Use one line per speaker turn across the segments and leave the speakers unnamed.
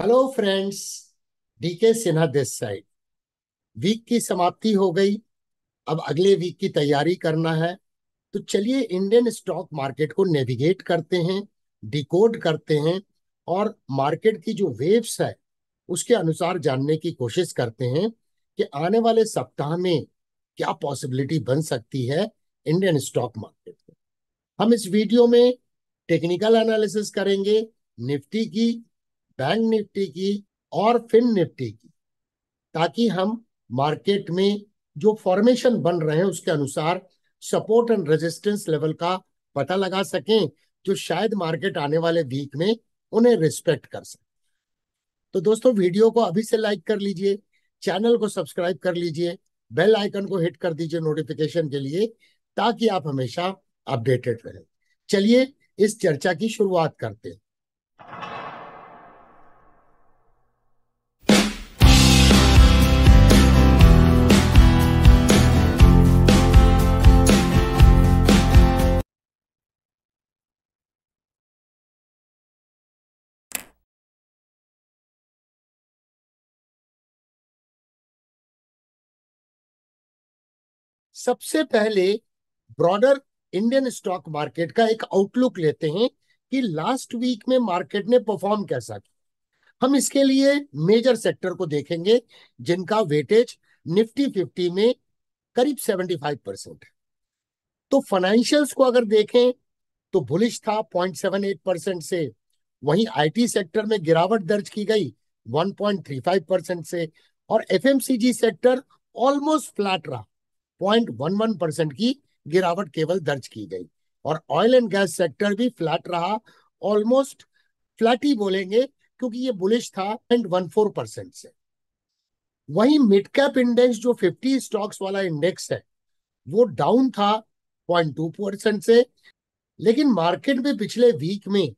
Hello friends DK Sinha Desai week की समाप्ति हो गई अब अगले वीक की तैयारी करना है तो चलिए इंडियन स्टॉक मार्केट को नेविगेट करते हैं डिकोड करते हैं और मार्केट की जो वेव्स है उसके अनुसार जानने की कोशिश करते हैं कि आने वाले सप्ताह में क्या पॉसिबिलिटी बन सकती है इंडियन स्टॉक मार्केट में हम इस वीडियो में टेक्निकल एनालिसिस करेंगे निफ्टी की बैंक निफ्टी की और फिन निफ्टी की ताकि हम मार्केट में जो फॉर्मेशन बन रहे हैं उसके अनुसार सपोर्ट एंड रेजिस्टेंस लेवल का पता लगा सकें जो शायद मार्केट आने वाले वीक में उन्हें रिस्पेक्ट कर सके तो दोस्तों वीडियो को अभी से लाइक कर लीजिए चैनल को सब्सक्राइब कर लीजिए बेल आइकन को हिट कर दीजिए नोटिफिकेशन के लिए ताकि आप हमेशा अपडेटेड रहें चलिए इस चर्चा की शुरुआत करते हैं सबसे पहले ब्रॉडर इंडियन स्टॉक मार्केट का एक आउटलुक लेते हैं कि लास्ट वीक में मार्केट ने परफॉर्म कैसा किया हम इसके लिए मेजर सेक्टर को देखेंगे जिनका वेटेज निफ्टी फिफ्टी में करीब सेवेंटी फाइव परसेंट है तो फाइनेंशियल्स को अगर देखें तो बुलिश था पॉइंट सेवन एट परसेंट से वहीं आईटी सेक्टर में गिरावट दर्ज की गई one point three five percent से और एफएमसीजी सेक्टर ऑलमोस्ट फ्लैट रहा 0.11 परसेंट की गिरावट केवल दर्ज की गई और ऑयल एंड गैस सेक्टर भी फ्लैट रहा ऑलमोस्ट फ्लैट ही बोलेंगे क्योंकि ये बुलिश था पॉइंट वन फोर परसेंट से वही मिड कैप इंडेक्स जो 50 स्टॉक्स वाला इंडेक्स है वो डाउन था 0.2 परसेंट से लेकिन मार्केट में पिछले वीक में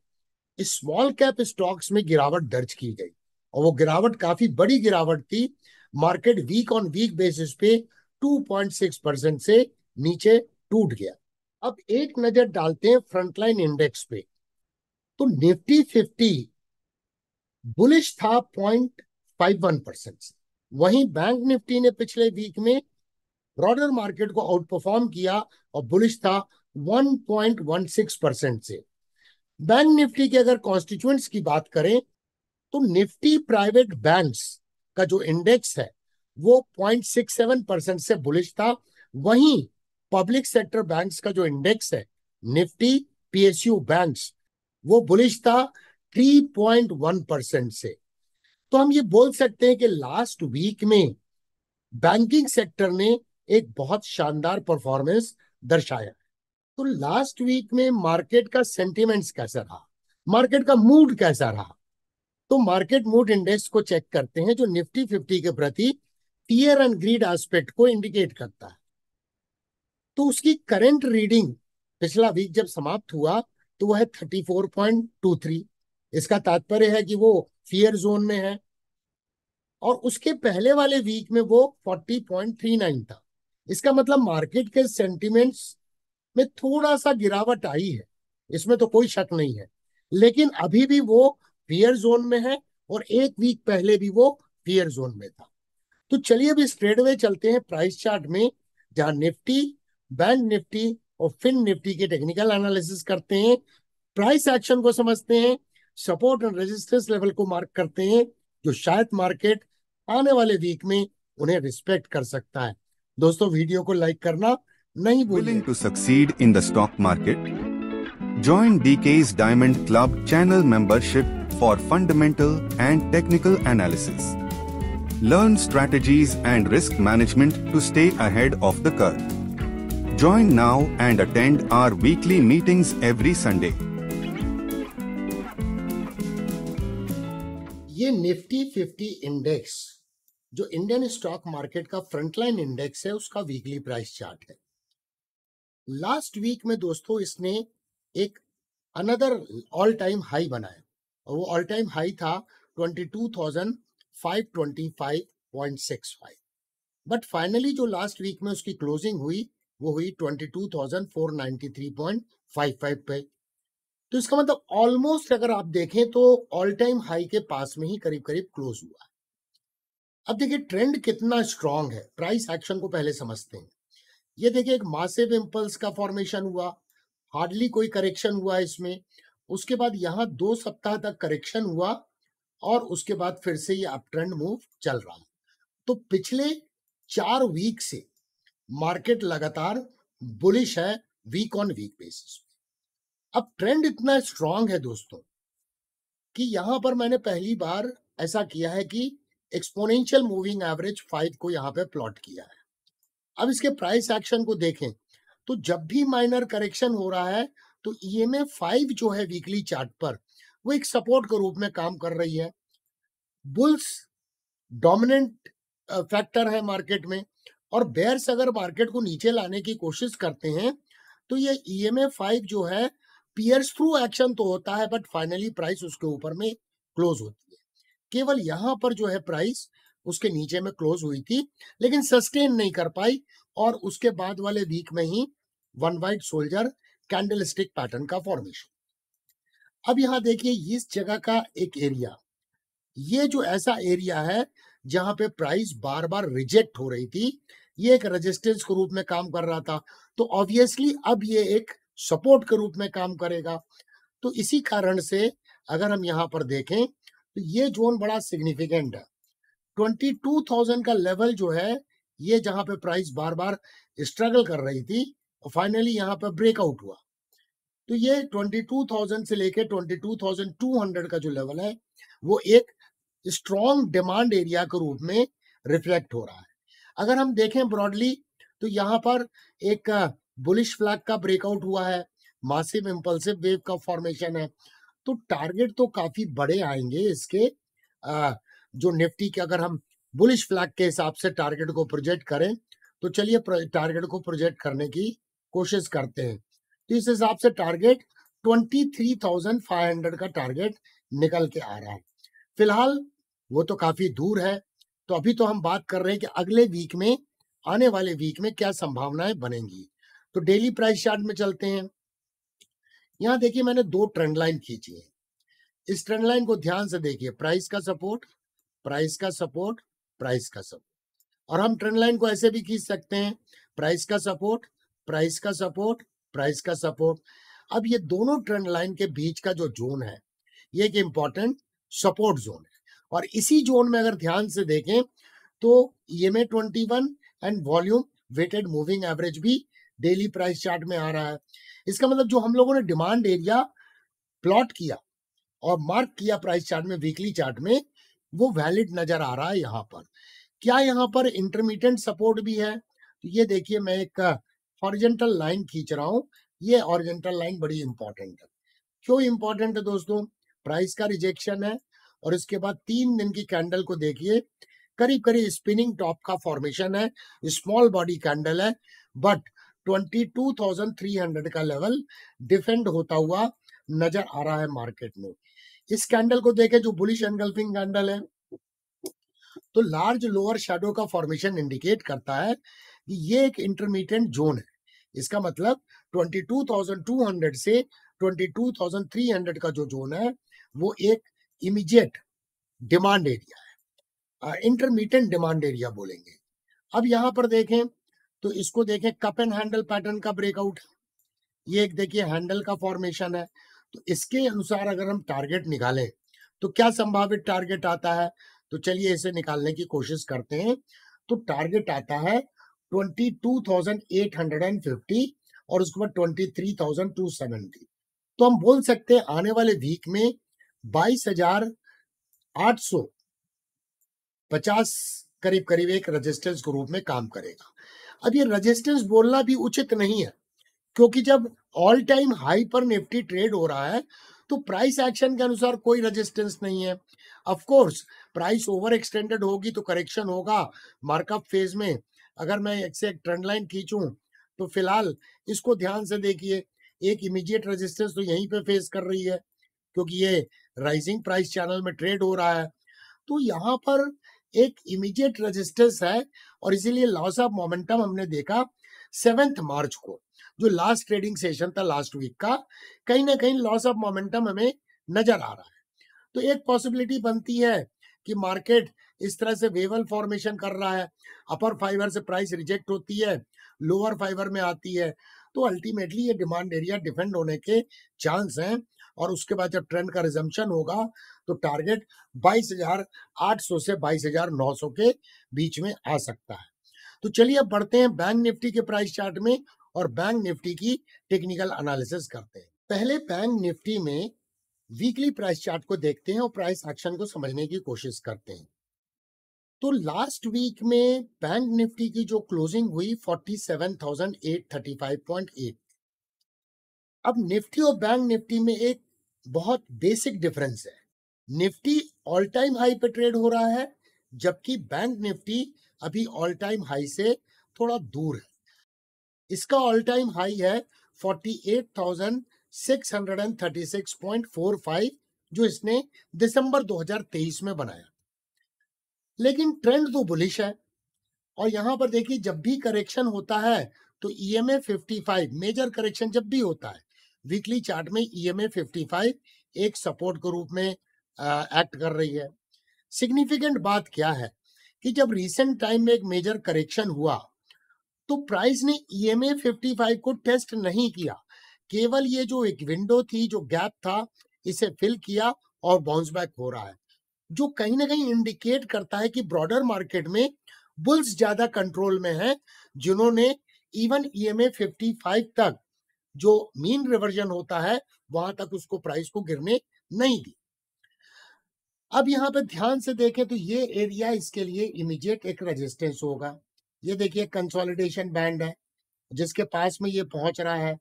स्मॉल कैप स्टॉक्स में गिरावट दर्ज की गई और वो गिरावट काफी बड़ी गिरावट थी market week on week basis पे 2.6 परसेंट से नीचे टूट गया अब एक नजर डालते हैं फ्रंटलाइन इंडेक्स पे तो निफ्टी 50 बुलिश था 0.51 परसेंट से वहीं बैंक निफ्टी ने पिछले वीक में ब्रॉडर मार्केट को आउट परफॉर्म किया और बुलिश था 1.16 परसेंट से बैंक निफ्टी के अगर कॉन्स्टिट्यूएंट्स की बात करें तो निफ्टी प्राइवेट बैंक्स का जो इंडेक्स है वो पॉइंट सिक्स सेवन परसेंट से बुलिश था वहीं पब्लिक सेक्टर बैंक्स का जो इंडेक्स है निफ्टी पीएसयू बैंक्स वो बुलिश था थ्री पॉइंट वन परसेंट से तो हम ये बोल सकते हैं कि लास्ट वीक में बैंकिंग सेक्टर ने एक बहुत शानदार परफॉर्मेंस दर्शाया तो लास्ट वीक में मार्केट का सेंटिमेंट्स कैसा रहा मार्केट का मूड कैसा रहा तो मार्केट मूड इंडेक्स को चेक करते हैं जो निफ्टी फिफ्टी के प्रति फियर एंड ग्रीड एस्पेक्ट को इंडिकेट करता है तो उसकी करंट रीडिंग पिछला वीक जब समाप्त हुआ तो वह है thirty four point two three इसका तात्पर्य है कि वो फियर जोन में है और उसके पहले वाले वीक में वो फोर्टी पॉइंट थ्री नाइन था इसका मतलब मार्केट के सेंटिमेंट्स में थोड़ा सा गिरावट आई है इसमें तो कोई शक नहीं है लेकिन अभी भी वो फियर जोन में है और एक वीक पहले भी वो फियर जोन में था तो चलिए अभी स्ट्रेट वे चलते हैं प्राइस चार्ट में जहां निफ्टी बैंक निफ्टी और फिन निफ्टी के टेक्निकल एनालिसिस करते हैं प्राइस एक्शन को समझते हैं सपोर्ट एंड रेजिस्टेंस लेवल को मार्क करते हैं जो शायद मार्केट आने वाले वीक में उन्हें रिस्पेक्ट कर सकता है दोस्तों वीडियो को लाइक करना नहीं भूलिंग to succeed in the stock market join D K diamond club channel membership for fundamental and technical analysis Learn strategies and risk management to stay ahead of the curve. Join now and attend our weekly meetings every Sunday. ये Nifty 50 index जो Indian stock market का frontline index है उसका weekly price chart है last week में दोस्तों इसने एक अनदर ऑल टाइम हाई बनाया और वो ऑल टाइम हाई था 22,000 525.65 बट फाइनली जो लास्ट वीक में उसकी क्लोजिंग हुई वो हुई 22,493.55 पे तो इसका मतलब ऑलमोस्ट अगर आप देखें तो ऑल टाइम हाई के पास में ही करीब करीब क्लोज हुआ अब देखिए ट्रेंड कितना स्ट्रांग है प्राइस एक्शन को पहले समझते हैं ये देखिए एक मासिव इम्पल्स का फॉर्मेशन हुआ हार्डली कोई करेक्शन हुआ इसमें उसके बाद यहां दो सप्ताह तक करेक्शन हुआ और उसके बाद फिर से ये अप ट्रेंड मूव चल रहा है तो पिछले चार वीक से मार्केट लगातार बुलिश है वीक ऑन वीक बेसिस अब ट्रेंड इतना स्ट्रांग है दोस्तों कि यहां पर मैंने पहली बार ऐसा किया है कि एक्सपोनेंशियल मूविंग एवरेज फाइव को यहाँ पे प्लॉट किया है अब इसके प्राइस एक्शन को देखें तो जब भी माइनर करेक्शन हो रहा है तो ई एम फाइव जो है वीकली चार्ट पर वो एक सपोर्ट के रूप में काम कर रही है बुल्स डोमिनेंट फैक्टर है मार्केट में और बेयर्स अगर मार्केट को नीचे लाने की कोशिश करते हैं तो ये ई e एम जो है पियर्स थ्रू एक्शन तो होता है बट फाइनली प्राइस उसके ऊपर में क्लोज होती है केवल यहाँ पर जो है प्राइस उसके नीचे में क्लोज हुई थी लेकिन सस्टेन नहीं कर पाई और उसके बाद वाले वीक में ही one white soldier candle stick pattern का फॉर्मेशन अब यहाँ देखिए इस जगह का एक एरिया ये जो ऐसा एरिया है जहां पे प्राइस बार बार रिजेक्ट हो रही थी ये एक रेजिस्टेंस के रूप में काम कर रहा था तो ऑब्वियसली अब ये एक सपोर्ट के रूप में काम करेगा तो इसी कारण से अगर हम यहाँ पर देखें तो ये जोन बड़ा सिग्निफिकेंट है थाउजेंड का लेवल जो है ये जहां पे प्राइस बार बार स्ट्रगल कर रही थी और फाइनली यहाँ पे ब्रेकआउट हुआ तो ये 22,000 से लेके 22,200 का जो लेवल है वो एक स्ट्रॉन्ग डिमांड एरिया के रूप में रिफ्लेक्ट हो रहा है अगर हम देखें ब्रॉडली तो यहाँ पर एक बुलिश फ्लैग का ब्रेकआउट हुआ है मासिव इम्पल्सिव वेव का फॉर्मेशन है तो टारगेट तो काफी बड़े आएंगे इसके आ, जो निफ्टी के अगर हम बुलिश फ्लैग के हिसाब से टारगेट को प्रोजेक्ट करें तो चलिए टारगेट को प्रोजेक्ट करने की कोशिश करते हैं तो इस हिसाब से टारगेट 23,500 का टारगेट निकल के आ रहा है फिलहाल वो तो काफी दूर है तो अभी तो हम बात कर रहे हैं कि अगले वीक में आने वाले वीक में क्या संभावनाएं बनेंगी तो डेली प्राइस चार्ट में चलते हैं यहाँ देखिए मैंने दो ट्रेंड लाइन खींची है इस ट्रेंड लाइन को ध्यान से देखिए प्राइस का सपोर्ट प्राइस का सपोर्ट प्राइस का सपोर्ट और हम ट्रेंड लाइन को ऐसे भी खींच सकते हैं प्राइस का सपोर्ट प्राइस का सपोर्ट प्राइस का सपोर्ट अब ये दोनों ट्रेंड लाइन के बीच का जो जोन है ये एक इंपॉर्टेंट सपोर्ट जोन है और इसी जोन में अगर ध्यान से देखें तो E M twenty one and volume weighted moving average भी डेली प्राइस चार्ट में आ रहा है इसका मतलब जो हम लोगों ने डिमांड एरिया प्लॉट किया और मार्क किया प्राइस चार्ट में वीकली चार्ट में वो वैलिड नजर आ रहा है यहाँ पर क्या यहाँ पर इंटरमीडिएट सपोर्ट भी है तो ये देखिए मैं एक हॉरिजेंटल लाइन खींच रहा हूँ ये हॉरिजेंटल लाइन बड़ी इंपॉर्टेंट है क्यों इंपॉर्टेंट है दोस्तों प्राइस का रिजेक्शन है और इसके बाद तीन दिन की कैंडल को देखिए करीब करीब स्पिनिंग टॉप का फॉर्मेशन है स्मॉल बॉडी कैंडल है बट 22,300 का लेवल डिफेंड होता हुआ नजर आ रहा है मार्केट में इस कैंडल को देखें जो बुलिश एनगल्फिंग कैंडल है तो लार्ज लोअर शेडो का फॉर्मेशन इंडिकेट करता है कि ये एक इंटरमीडिएट जोन है इसका मतलब 22,200 से 22,300 का जो जोन है वो एक इमीडिएट डिमांड एरिया है इंटरमीडिएट डिमांड एरिया बोलेंगे अब यहां पर देखें तो इसको देखें कप एंड हैंडल पैटर्न का ब्रेकआउट ये एक देखिए हैंडल का फॉर्मेशन है तो इसके अनुसार अगर हम टारगेट निकालें तो क्या संभावित टारगेट आता है तो चलिए इसे निकालने की कोशिश करते हैं तो टारगेट आता है twenty two thousand eight hundred and fifty और उसके बाद twenty three thousand two seventy तो हम बोल सकते हैं आने वाले वीक में बाईस हजार आठ सौ पचास करीब करीब एक रजिस्टेंस के रूप में काम करेगा अब ये रजिस्टेंस बोलना भी उचित नहीं है क्योंकि जब ऑल टाइम हाई पर निफ्टी ट्रेड हो रहा है तो प्राइस एक्शन के अनुसार कोई रेजिस्टेंस नहीं है of course price over extended होगी तो करेक्शन होगा मार्कअप फेज में अगर मैं एक से एक ट्रेंड लाइन खींचू तो फिलहाल इसको ध्यान से देखिए एक इमीडिएट रेजिस्टेंस तो यहीं पे फेस कर रही है क्योंकि ये राइजिंग प्राइस चैनल में ट्रेड हो रहा है तो यहाँ पर एक इमीडिएट रेजिस्टेंस है और इसीलिए लॉस ऑफ मोमेंटम हमने देखा सेवेंथ मार्च को जो लास्ट ट्रेडिंग सेशन था लास्ट वीक का कहीं ना कहीं लॉस ऑफ मोमेंटम हमें नजर आ रहा है तो एक पॉसिबिलिटी बनती है कि मार्केट इस तरह से वेवल फॉर्मेशन कर रहा है अपर फाइबर से प्राइस रिजेक्ट होती है लोअर फाइबर में आती है तो अल्टीमेटली ये डिमांड एरिया डिफेंड होने के चांस हैं और उसके बाद जब ट्रेंड का रिजम्पन होगा तो टारगेट 22,800 से 22,900 के बीच में आ सकता है तो चलिए अब बढ़ते हैं बैंक निफ्टी के प्राइस चार्ट में और बैंक निफ्टी की टेक्निकल एनालिसिस करते हैं पहले बैंक निफ्टी में वीकली प्राइस चार्ट को देखते हैं और प्राइस एक्शन को समझने की कोशिश करते हैं तो लास्ट वीक में बैंक निफ्टी की जो क्लोजिंग हुई 47,835.8 अब निफ्टी और बैंक निफ्टी में एक बहुत बेसिक डिफरेंस है निफ्टी ऑल टाइम हाई पे ट्रेड हो रहा है जबकि बैंक निफ्टी अभी ऑल टाइम हाई से थोड़ा दूर है इसका ऑल टाइम हाई है थाउजेंड 636.45 जो इसने दिसंबर 2023 में बनाया लेकिन ट्रेंड तो बुलिश है और यहां पर देखिए जब भी करेक्शन होता है तो ई एम मेजर करेक्शन जब भी होता है वीकली चार्ट में ई e एम एक सपोर्ट के रूप में एक्ट कर रही है सिग्निफिकेंट बात क्या है कि जब रिसेंट टाइम में एक मेजर करेक्शन हुआ तो प्राइस ने ई e एम को टेस्ट नहीं किया केवल ये जो एक विंडो थी जो गैप था इसे फिल किया और बाउंस बैक हो रहा है जो कहीं ना कहीं इंडिकेट करता है कि ब्रॉडर मार्केट में बुल्स ज्यादा कंट्रोल में है जिन्होंने इवन ईएमए 55 तक जो मीन रिवर्जन होता है वहां तक उसको प्राइस को गिरने नहीं दी अब यहाँ पे ध्यान से देखें तो ये एरिया इसके लिए इमीडिएट एक रेजिस्टेंस होगा ये देखिए कंसोलिडेशन बैंड है जिसके पास में ये पहुंच रहा है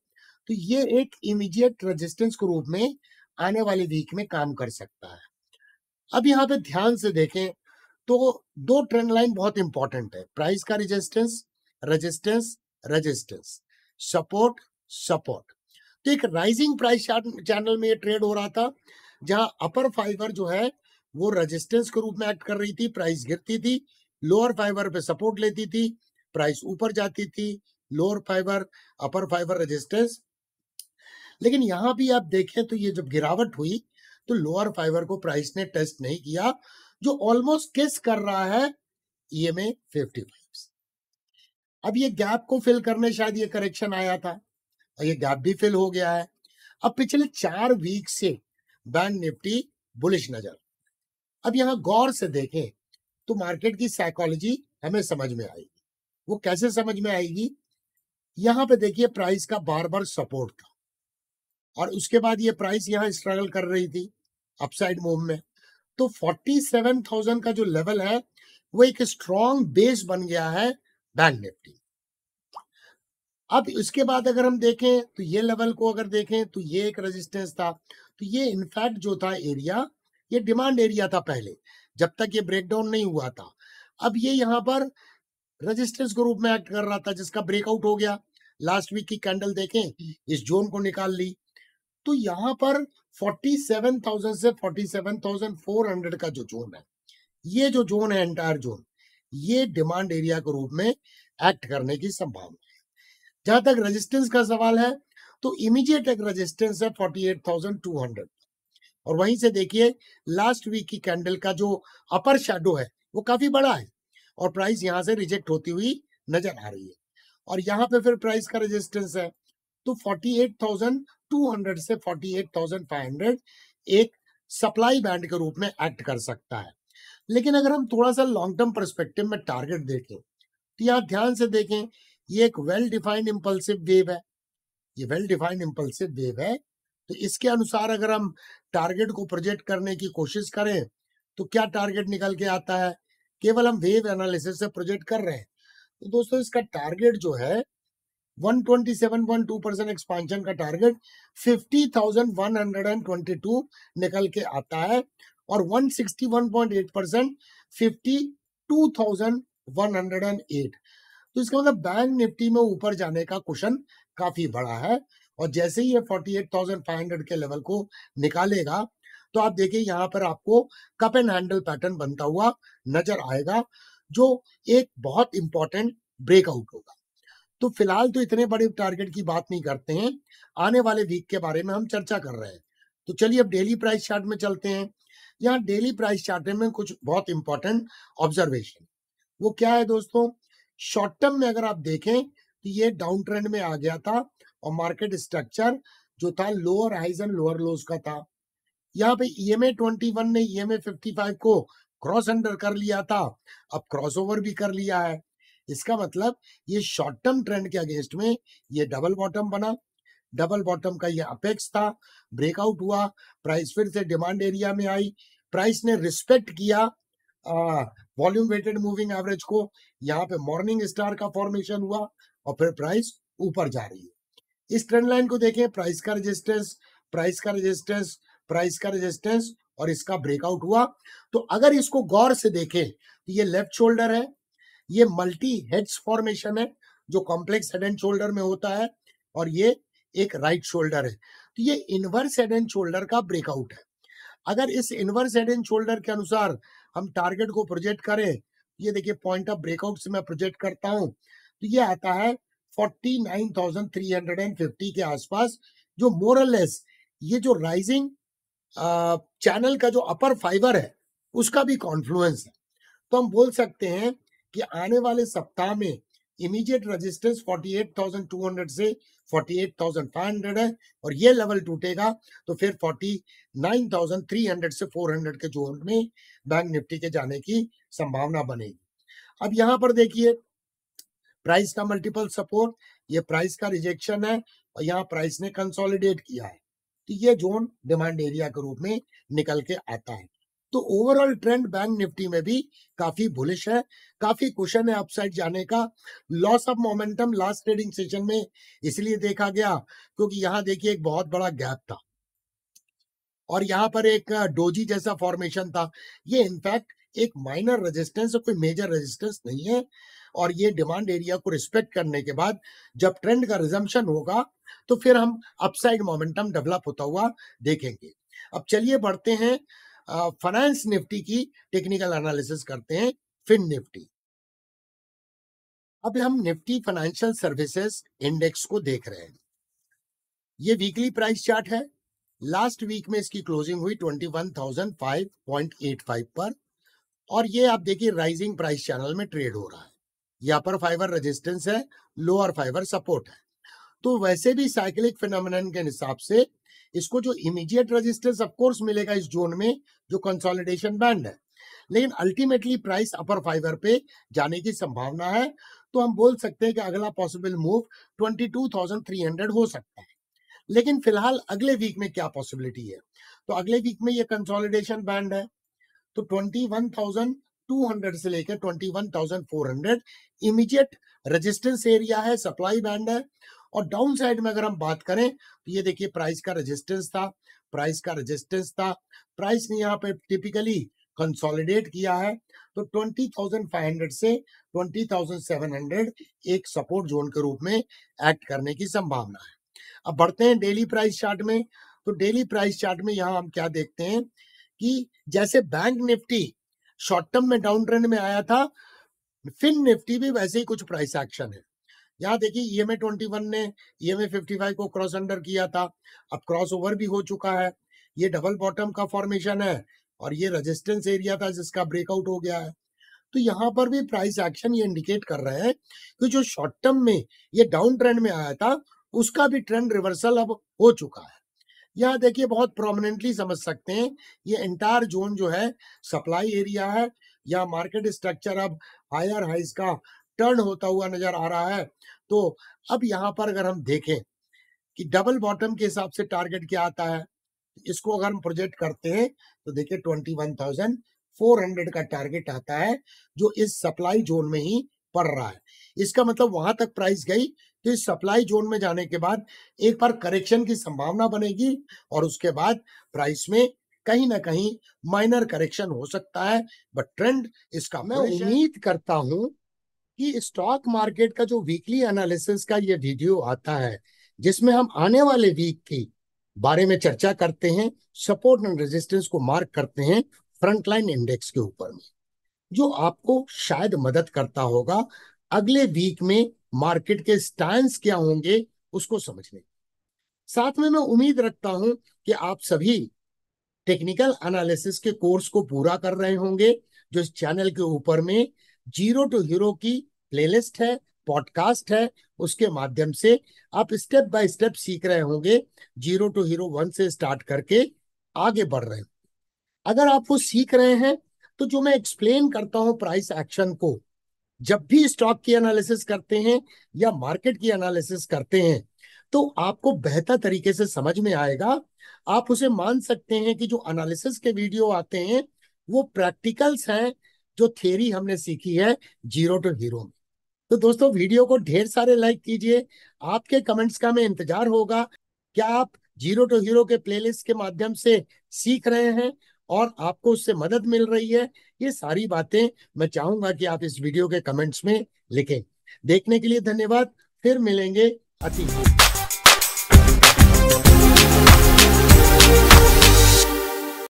तो ये एक इमीडिएट रेजिस्टेंस के रूप में आने वाले वीक में काम कर सकता है अब यहाँ पे ध्यान से देखें तो दो ट्रेंड लाइन बहुत इंपॉर्टेंट है प्राइस का resistance resistance resistance support support तो एक राइजिंग प्राइस चैनल में ये ट्रेड हो रहा था जहां अपर फाइबर जो है वो रेजिस्टेंस के रूप में एक्ट कर रही थी प्राइस गिरती थी लोअर फाइबर पे सपोर्ट लेती थी प्राइस ऊपर जाती थी lower fibre upper fibre resistance लेकिन यहाँ भी आप देखें तो ये जब गिरावट हुई तो लोअर फाइबर को प्राइस ने टेस्ट नहीं किया जो ऑलमोस्ट किस कर रहा है ईएमए फिफ्टी फाइव अब ये गैप को फिल करने शायद ये करेक्शन आया था और ये गैप भी फिल हो गया है अब पिछले चार वीक से बैंक निफ्टी बुलिश नजर अब यहाँ गौर से देखें तो मार्केट की साइकोलॉजी हमें समझ में आएगी वो कैसे समझ में आएगी यहाँ पे देखिए प्राइस का बार बार सपोर्ट था और उसके बाद ये प्राइस यहाँ स्ट्रगल कर रही थी अपसाइड मूव में तो 47,000 का जो लेवल है वो एक स्ट्रॉन्ग बेस बन गया है बैंक निफ्टी अब इसके बाद अगर हम देखें तो ये लेवल को अगर देखें तो ये एक रेजिस्टेंस था तो ये इनफैक्ट जो था एरिया ये डिमांड एरिया था पहले जब तक ये ब्रेकडाउन नहीं हुआ था अब ये यहाँ पर रेजिस्टेंस के रूप में एक्ट कर रहा था जिसका ब्रेकआउट हो गया लास्ट वीक की कैंडल देखें इस जोन को निकाल ली तो यहाँ पर 47,000 से 47,400 का जो जोन है ये जो जोन है एंटायर जोन ये डिमांड एरिया के रूप में एक्ट करने की संभावना है जहां तक रेजिस्टेंस का सवाल है तो इमीडिएट एक रेजिस्टेंस है 48,200 और वहीं से देखिए लास्ट वीक की कैंडल का जो अपर शेडो है वो काफी बड़ा है और प्राइस यहाँ से रिजेक्ट होती हुई नजर आ रही है और यहाँ पे फिर प्राइस का रेजिस्टेंस है तो 200 से 48,500 एक सप्लाई बैंड के रूप में एक्ट कर सकता है लेकिन अगर हम थोड़ा सा लॉन्ग टर्म परस्पेक्टिव में टारगेट देखें तो यहाँ ध्यान से देखें ये एक वेल डिफाइंड इम्पल्सिव वेव है ये वेल डिफाइंड इम्पल्सिव वेव है तो इसके अनुसार अगर हम टारगेट को प्रोजेक्ट करने की कोशिश करें तो क्या टारगेट निकल के आता है केवल हम वेव एनालिसिस से प्रोजेक्ट कर रहे हैं तो दोस्तों इसका टारगेट जो है 127.2 परसेंट एक्सपांशन का टारगेट 50,122 निकल के आता है और 161.8 परसेंट 52,108 तो इसका मतलब बैंक निफ्टी में ऊपर जाने का क्वेश्चन काफी बड़ा है और जैसे ही ये 48,500 के लेवल को निकालेगा तो आप देखिए यहाँ पर आपको कप एंड हैंडल पैटर्न बनता हुआ नजर आएगा जो एक बहुत इंपॉर्टेंट ब्रेकआउट होगा तो फिलहाल तो इतने बड़े टारगेट की बात नहीं करते हैं आने वाले वीक के बारे में हम चर्चा कर रहे हैं तो चलिए अब डेली प्राइस चार्ट में चलते हैं यहाँ डेली प्राइस चार्ट में कुछ बहुत इंपॉर्टेंट ऑब्जर्वेशन वो क्या है दोस्तों शॉर्ट टर्म में अगर आप देखें तो ये डाउन ट्रेंड में आ गया था और मार्केट स्ट्रक्चर जो था lower highs and lower lows का था यहाँ पे E M A twenty one ने E M A fifty five को क्रॉस अंडर कर लिया था अब क्रॉस ओवर भी कर लिया है इसका मतलब ये शॉर्ट टर्म ट्रेंड के अगेंस्ट में ये डबल बॉटम बना डबल बॉटम का ये अपेक्स था ब्रेकआउट हुआ प्राइस फिर से डिमांड एरिया में आई प्राइस ने रिस्पेक्ट किया वॉल्यूम वेटेड मूविंग एवरेज को यहाँ पे मॉर्निंग स्टार का फॉर्मेशन हुआ और फिर प्राइस ऊपर जा रही है इस ट्रेंड लाइन को देखें प्राइस का रेजिस्टेंस प्राइस का रेजिस्टेंस प्राइस का रेजिस्टेंस और इसका ब्रेकआउट हुआ तो अगर इसको गौर से देखें तो ये लेफ्ट शोल्डर है ये मल्टी हेड्स फॉर्मेशन है जो कॉम्प्लेक्स हेड एंड शोल्डर में होता है और ये एक राइट शोल्डर है तो ये इनवर्स हेड एंड शोल्डर का ब्रेकआउट है अगर इस इनवर्स हेड एंड शोल्डर के अनुसार हम टारगेट को प्रोजेक्ट करें ये देखिए पॉइंट ऑफ ब्रेकआउट से मैं प्रोजेक्ट करता हूँ तो ये आता है 49,350 के आसपास जो मोरलेस ये जो राइजिंग चैनल का जो अपर फाइबर है उसका भी कॉन्फ्लुएंस है तो हम बोल सकते हैं कि आने वाले सप्ताह में इमीडिएट रेजिस्टेंस 48,200 से 48,500 है और ये लेवल टूटेगा तो फिर 49,300 से 400 के जोन में बैंक निफ्टी के जाने की संभावना बनेगी अब यहाँ पर देखिए प्राइस का मल्टीपल सपोर्ट ये प्राइस का रिजेक्शन है और यहाँ प्राइस ने कंसोलिडेट किया है तो ये जोन डिमांड एरिया के रूप में निकल के आता है तो ओवरऑल ट्रेंड बैंक निफ्टी में भी काफी बुलिश है काफी क्वेश्चन है अपसाइड जाने का loss of momentum last trading session में इसलिए देखा गया क्योंकि यहाँ देखिए एक बहुत बड़ा गैप था और यहाँ पर एक डोजी जैसा फॉर्मेशन था ये इनफैक्ट एक माइनर रेजिस्टेंस कोई मेजर रेजिस्टेंस नहीं है और ये डिमांड एरिया को रिस्पेक्ट करने के बाद जब ट्रेंड का रिजम्पन होगा तो फिर हम अपसाइड मोमेंटम डेवलप होता हुआ देखेंगे अब चलिए बढ़ते हैं फाइनेंस निफ्टी की टेक्निकल एनालिसिस करते हैं फिन निफ्टी अब हम निफ्टी फाइनेंशियल सर्विसेज इंडेक्स को देख रहे हैं ये वीकली प्राइस चार्ट है लास्ट वीक में इसकी क्लोजिंग हुई 21,005.85 पर और ये आप देखिए राइजिंग प्राइस चैनल में ट्रेड हो रहा है यहाँ पर फाइबर रेजिस्टेंस है लोअर फाइबर सपोर्ट है तो वैसे भी साइक्लिक फिनोमिनन के हिसाब से इसको जो इमीडिएट ऑफ कोर्स मिलेगा इस जोन में जो कंसोलिडेशन बैंड है लेकिन अल्टीमेटली प्राइस अपर फाइबर पे जाने की संभावना है तो हम बोल सकते हैं कि अगला पॉसिबल मूव 22,300 हो सकता है लेकिन फिलहाल अगले वीक में क्या पॉसिबिलिटी है तो अगले वीक में ये कंसोलिडेशन बैंड है तो 21,200 से लेकर 21,400 इमीडिएट रेजिस्टेंस एरिया है सप्लाई बैंड है और डाउन साइड में अगर हम बात करें तो ये देखिए प्राइस का रेजिस्टेंस था प्राइस का रेजिस्टेंस था प्राइस ने यहाँ पे टिपिकली कंसोलिडेट किया है तो 20,500 से 20,700 एक सपोर्ट जोन के रूप में एक्ट करने की संभावना है अब बढ़ते हैं डेली प्राइस चार्ट में तो डेली प्राइस चार्ट में यहाँ हम क्या देखते हैं कि जैसे बैंक निफ्टी शॉर्ट टर्म में डाउन ट्रेंड में आया था फिन निफ्टी भी वैसे ही कुछ प्राइस एक्शन है यहाँ देखिए E M A twenty one ने E M A fifty five को क्रॉस अंडर किया था अब क्रॉस ओवर भी हो चुका है ये डबल बॉटम का फॉर्मेशन है और ये रेजिस्टेंस एरिया था जिसका ब्रेकआउट हो गया है तो यहाँ पर भी प्राइस एक्शन ये इंडिकेट कर रहे हैं कि जो शॉर्ट टर्म में ये डाउन ट्रेंड में आया था उसका भी ट्रेंड रिवर्सल अब हो चुका है यहाँ देखिए बहुत प्रोमिनेंटली समझ सकते हैं ये एंटायर जोन जो है सप्लाई एरिया है या मार्केट स्ट्रक्चर अब हायर हाइज का टर्न होता हुआ नजर आ रहा है तो अब यहाँ पर अगर हम देखें कि डबल बॉटम के हिसाब से टारगेट क्या आता है इसको अगर हम प्रोजेक्ट करते हैं तो देखिए twenty one thousand four hundred का टारगेट आता है जो इस सप्लाई जोन में ही पड़ रहा है इसका मतलब वहां तक प्राइस गई तो इस सप्लाई जोन में जाने के बाद एक बार करेक्शन की संभावना बनेगी और उसके बाद प्राइस में कहीं ना कहीं माइनर करेक्शन हो सकता है बट ट्रेंड इसका मैं उम्मीद करता हूं कि स्टॉक मार्केट का जो वीकली एनालिसिस का ये वीडियो आता है जिसमें हम आने वाले वीक की बारे में चर्चा करते हैं सपोर्ट एंड रेजिस्टेंस को मार्क करते हैं फ्रंटलाइन इंडेक्स के ऊपर में जो आपको शायद मदद करता होगा अगले वीक में मार्केट के स्टैंड क्या होंगे उसको समझने साथ में मैं उम्मीद रखता हूं कि आप सभी टेक्निकल एनालिसिस के कोर्स को पूरा कर रहे होंगे जो इस चैनल के ऊपर में जीरो टू हीरो की प्लेलिस्ट है पॉडकास्ट है उसके माध्यम से आप स्टेप बाय स्टेप सीख रहे होंगे जीरो टू हीरो वन से स्टार्ट करके आगे बढ़ रहे अगर आप वो सीख रहे हैं तो जो मैं एक्सप्लेन करता हूं प्राइस एक्शन को जब भी स्टॉक की एनालिसिस करते हैं या मार्केट की एनालिसिस करते हैं तो आपको बेहतर तरीके से समझ में आएगा आप उसे मान सकते हैं कि जो एनालिसिस के वीडियो आते हैं वो प्रैक्टिकल्स हैं जो थेरी हमने सीखी है जीरो टू हीरो में तो दोस्तों वीडियो को ढेर सारे लाइक कीजिए आपके कमेंट्स का मैं इंतजार होगा क्या आप जीरो टू हीरो के प्लेलिस्ट के माध्यम से सीख रहे हैं और आपको उससे मदद मिल रही है ये सारी बातें मैं चाहूंगा कि आप इस वीडियो के कमेंट्स में लिखें देखने के लिए धन्यवाद फिर मिलेंगे अति